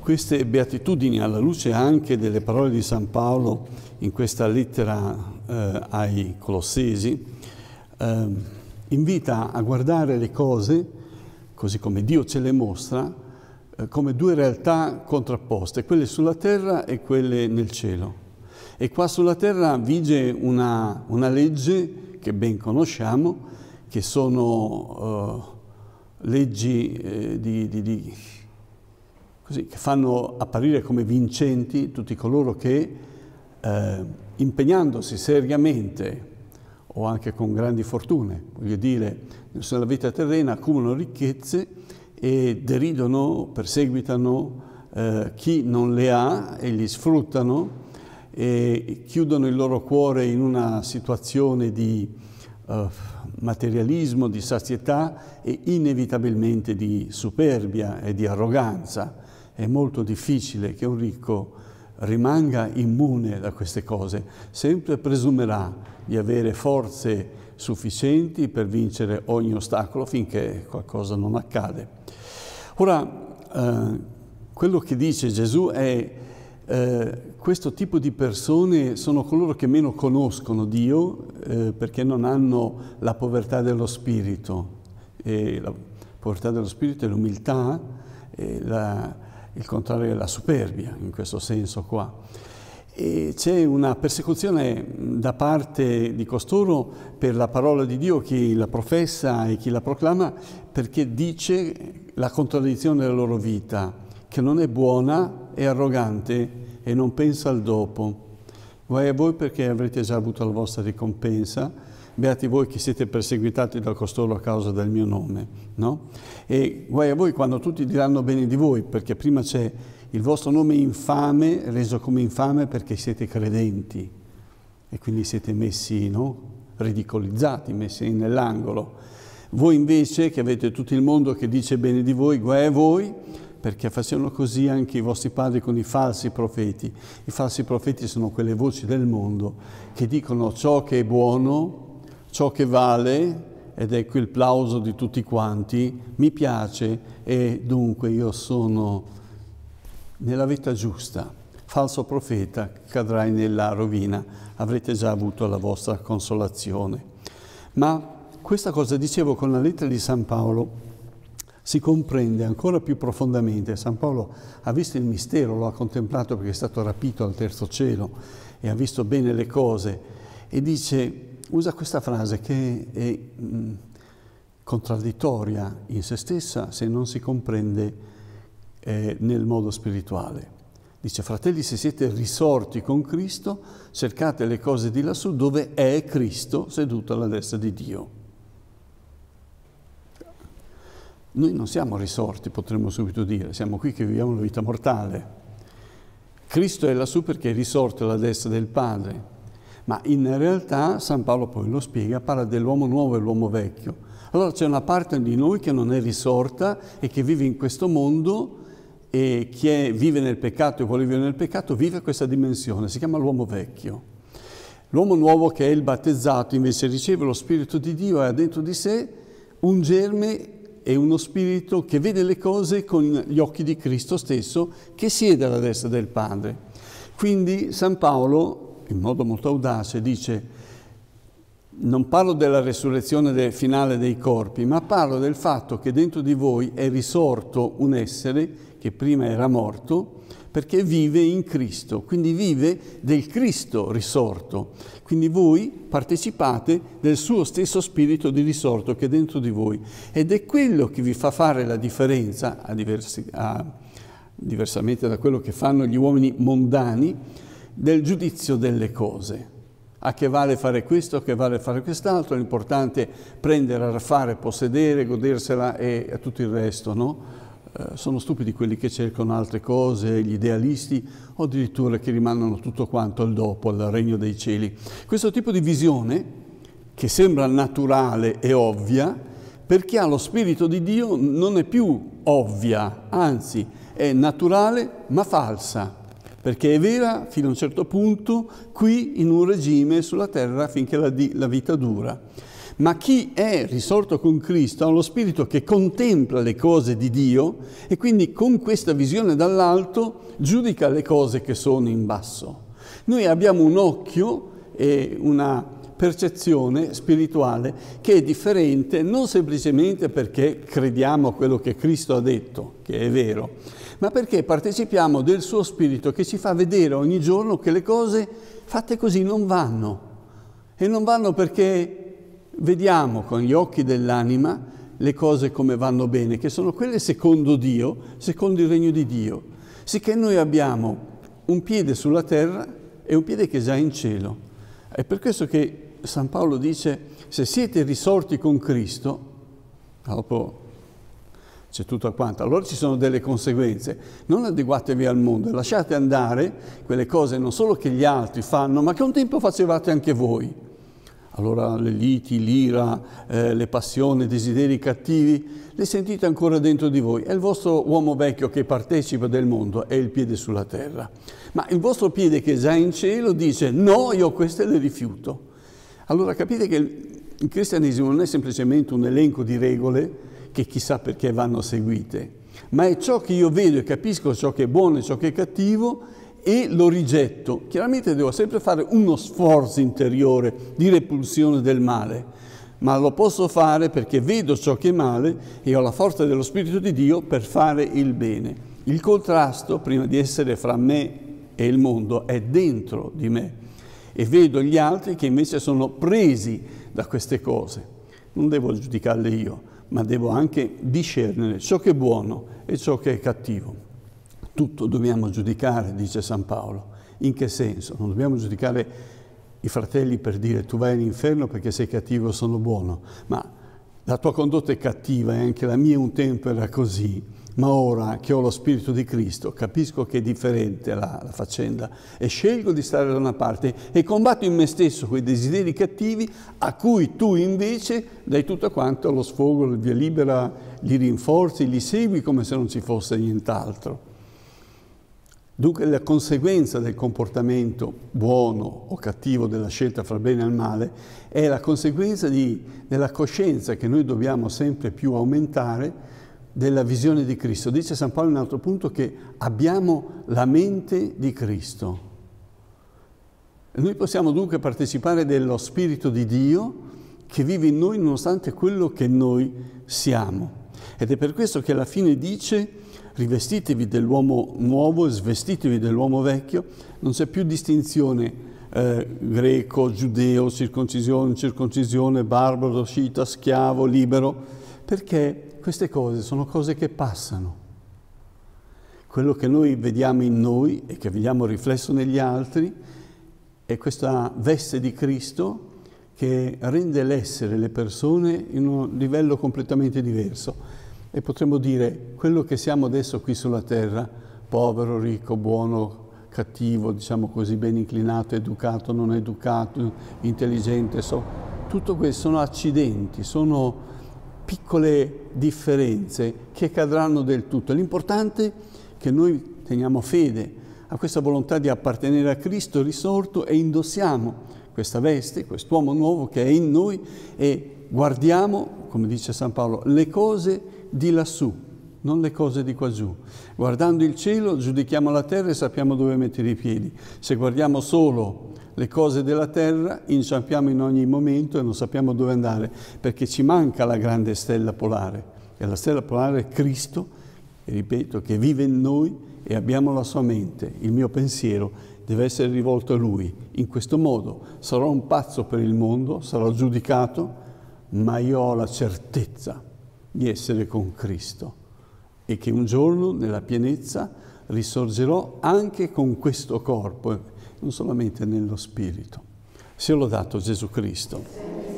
queste beatitudini alla luce anche delle parole di San Paolo in questa lettera eh, ai Colossesi, eh, invita a guardare le cose, così come Dio ce le mostra, eh, come due realtà contrapposte, quelle sulla terra e quelle nel cielo. E qua sulla terra vige una, una legge che ben conosciamo, che sono eh, leggi eh, di, di, di così, che fanno apparire come vincenti tutti coloro che eh, impegnandosi seriamente o anche con grandi fortune, voglio dire, nella vita terrena accumulano ricchezze e deridono, perseguitano eh, chi non le ha e li sfruttano e chiudono il loro cuore in una situazione di eh, materialismo, di sazietà e inevitabilmente di superbia e di arroganza. È molto difficile che un ricco rimanga immune da queste cose, sempre presumerà di avere forze sufficienti per vincere ogni ostacolo finché qualcosa non accade. Ora, eh, quello che dice Gesù è eh, questo tipo di persone sono coloro che meno conoscono Dio eh, perché non hanno la povertà dello spirito. E la povertà dello spirito è l'umiltà, la, il contrario della superbia, in questo senso qua. E c'è una persecuzione da parte di costoro per la parola di Dio, chi la professa e chi la proclama, perché dice la contraddizione della loro vita, che non è buona, è arrogante e non pensa al dopo. Guai a voi perché avrete già avuto la vostra ricompensa beati voi che siete perseguitati da costoro a causa del mio nome, no? E guai a voi quando tutti diranno bene di voi, perché prima c'è il vostro nome infame, reso come infame perché siete credenti e quindi siete messi, no? Ridicolizzati, messi nell'angolo. Voi invece, che avete tutto il mondo che dice bene di voi, guai a voi, perché facevano così anche i vostri padri con i falsi profeti. I falsi profeti sono quelle voci del mondo che dicono ciò che è buono ciò che vale, ed è ecco qui il plauso di tutti quanti, mi piace e dunque io sono nella vita giusta. Falso profeta, cadrai nella rovina, avrete già avuto la vostra consolazione. Ma questa cosa, dicevo, con la lettera di San Paolo si comprende ancora più profondamente. San Paolo ha visto il mistero, lo ha contemplato perché è stato rapito al terzo cielo e ha visto bene le cose e dice usa questa frase che è mh, mm, contraddittoria in se stessa se non si comprende eh, nel modo spirituale. Dice, fratelli, se siete risorti con Cristo, cercate le cose di lassù dove è Cristo seduto alla destra di Dio. Noi non siamo risorti, potremmo subito dire, siamo qui che viviamo la vita mortale. Cristo è lassù perché è risorto alla destra del Padre ma in realtà San Paolo poi lo spiega, parla dell'uomo nuovo e l'uomo vecchio. Allora c'è una parte di noi che non è risorta e che vive in questo mondo e chi è, vive nel peccato e vuole vivere nel peccato vive questa dimensione, si chiama l'uomo vecchio. L'uomo nuovo che è il battezzato invece riceve lo Spirito di Dio e ha dentro di sé un germe e uno spirito che vede le cose con gli occhi di Cristo stesso che siede alla destra del Padre. Quindi San Paolo in modo molto audace, dice non parlo della resurrezione del finale dei corpi, ma parlo del fatto che dentro di voi è risorto un essere che prima era morto perché vive in Cristo, quindi vive del Cristo risorto. Quindi voi partecipate del suo stesso spirito di risorto che è dentro di voi ed è quello che vi fa fare la differenza, a diversi, a, diversamente da quello che fanno gli uomini mondani, del giudizio delle cose. A che vale fare questo, a che vale fare quest'altro, l'importante è prendere, fare, possedere, godersela e tutto il resto, no? Eh, sono stupidi quelli che cercano altre cose, gli idealisti o addirittura che rimandano tutto quanto al dopo, al regno dei cieli. Questo tipo di visione, che sembra naturale e ovvia, per chi ha lo Spirito di Dio non è più ovvia, anzi è naturale ma falsa perché è vera fino a un certo punto qui in un regime sulla terra finché la, la vita dura. Ma chi è risorto con Cristo ha uno spirito che contempla le cose di Dio e quindi con questa visione dall'alto giudica le cose che sono in basso. Noi abbiamo un occhio e una percezione spirituale che è differente non semplicemente perché crediamo a quello che Cristo ha detto, che è vero, ma perché partecipiamo del suo spirito che ci fa vedere ogni giorno che le cose fatte così non vanno. E non vanno perché vediamo con gli occhi dell'anima le cose come vanno bene, che sono quelle secondo Dio, secondo il regno di Dio. Sicché noi abbiamo un piede sulla terra e un piede che è già in cielo. È per questo che San Paolo dice, se siete risorti con Cristo, dopo c'è tutto quanto, allora ci sono delle conseguenze. Non adeguatevi al mondo, lasciate andare quelle cose non solo che gli altri fanno, ma che un tempo facevate anche voi. Allora le liti, l'ira, eh, le passioni, i desideri cattivi, le sentite ancora dentro di voi. È il vostro uomo vecchio che partecipa del mondo, è il piede sulla terra. Ma il vostro piede che è già in cielo dice no, io queste le rifiuto. Allora capite che il cristianesimo non è semplicemente un elenco di regole che chissà perché vanno seguite, ma è ciò che io vedo e capisco ciò che è buono e ciò che è cattivo e lo rigetto. Chiaramente devo sempre fare uno sforzo interiore di repulsione del male, ma lo posso fare perché vedo ciò che è male e ho la forza dello Spirito di Dio per fare il bene. Il contrasto, prima di essere fra me e il mondo, è dentro di me e vedo gli altri che invece sono presi da queste cose. Non devo giudicarle io, ma devo anche discernere ciò che è buono e ciò che è cattivo. Tutto dobbiamo giudicare, dice San Paolo. In che senso? Non dobbiamo giudicare i fratelli per dire tu vai all'inferno perché sei cattivo o sono buono, ma la tua condotta è cattiva e anche la mia un tempo era così ma ora che ho lo Spirito di Cristo capisco che è differente la, la, faccenda e scelgo di stare da una parte e combatto in me stesso quei desideri cattivi a cui tu invece dai tutto quanto lo sfogo, il via libera, li rinforzi, li segui come se non ci fosse nient'altro. Dunque la conseguenza del comportamento buono o cattivo, della scelta fra bene e male, è la conseguenza di, della coscienza che noi dobbiamo sempre più aumentare della visione di Cristo. Dice San Paolo in un altro punto che abbiamo la mente di Cristo. Noi possiamo dunque partecipare dello Spirito di Dio che vive in noi nonostante quello che noi siamo. Ed è per questo che alla fine dice rivestitevi dell'uomo nuovo, e svestitevi dell'uomo vecchio, non c'è più distinzione eh, greco, giudeo, circoncisione, circoncisione, barbaro, scita, schiavo, libero, perché queste cose sono cose che passano. Quello che noi vediamo in noi e che vediamo riflesso negli altri è questa veste di Cristo che rende l'essere, le persone, in un livello completamente diverso. E potremmo dire, quello che siamo adesso qui sulla terra, povero, ricco, buono, cattivo, diciamo così, ben inclinato, educato, non educato, intelligente, so, tutto questo sono accidenti, sono piccole differenze che cadranno del tutto. L'importante è che noi teniamo fede a questa volontà di appartenere a Cristo risorto e indossiamo questa veste, quest'uomo nuovo che è in noi e guardiamo, come dice San Paolo, le cose di lassù, non le cose di quaggiù. Guardando il cielo giudichiamo la terra e sappiamo dove mettere i piedi. Se guardiamo solo le cose della terra, inciampiamo in ogni momento e non sappiamo dove andare, perché ci manca la grande stella polare. E la stella polare è Cristo, e ripeto, che vive in noi e abbiamo la sua mente. Il mio pensiero deve essere rivolto a Lui. In questo modo sarò un pazzo per il mondo, sarò giudicato, ma io ho la certezza di essere con Cristo e che un giorno nella pienezza risorgerò anche con questo corpo non solamente nello spirito. Sia lodato Gesù Cristo.